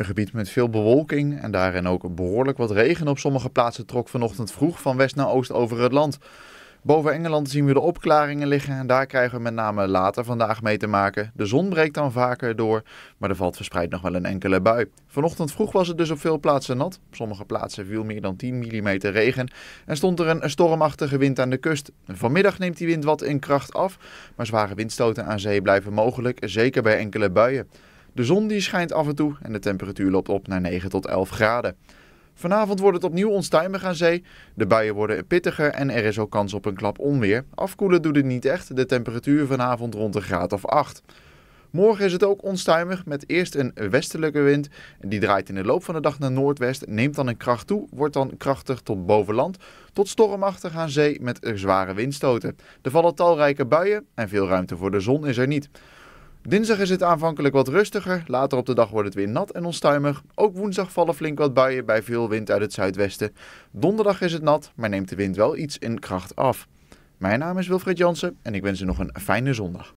Een gebied met veel bewolking en daarin ook behoorlijk wat regen op sommige plaatsen trok vanochtend vroeg van west naar oost over het land. Boven Engeland zien we de opklaringen liggen en daar krijgen we met name later vandaag mee te maken. De zon breekt dan vaker door, maar er valt verspreid nog wel een enkele bui. Vanochtend vroeg was het dus op veel plaatsen nat. Op sommige plaatsen viel meer dan 10 mm regen en stond er een stormachtige wind aan de kust. Vanmiddag neemt die wind wat in kracht af, maar zware windstoten aan zee blijven mogelijk, zeker bij enkele buien. De zon die schijnt af en toe en de temperatuur loopt op naar 9 tot 11 graden. Vanavond wordt het opnieuw onstuimig aan zee. De buien worden pittiger en er is ook kans op een klap onweer. Afkoelen doet het niet echt, de temperatuur vanavond rond een graad of 8. Morgen is het ook onstuimig met eerst een westelijke wind. Die draait in de loop van de dag naar noordwest, neemt dan een kracht toe, wordt dan krachtig tot bovenland, tot stormachtig aan zee met zware windstoten. Er vallen talrijke buien en veel ruimte voor de zon is er niet. Dinsdag is het aanvankelijk wat rustiger, later op de dag wordt het weer nat en onstuimig. Ook woensdag vallen flink wat buien bij veel wind uit het zuidwesten. Donderdag is het nat, maar neemt de wind wel iets in kracht af. Mijn naam is Wilfred Jansen en ik wens u nog een fijne zondag.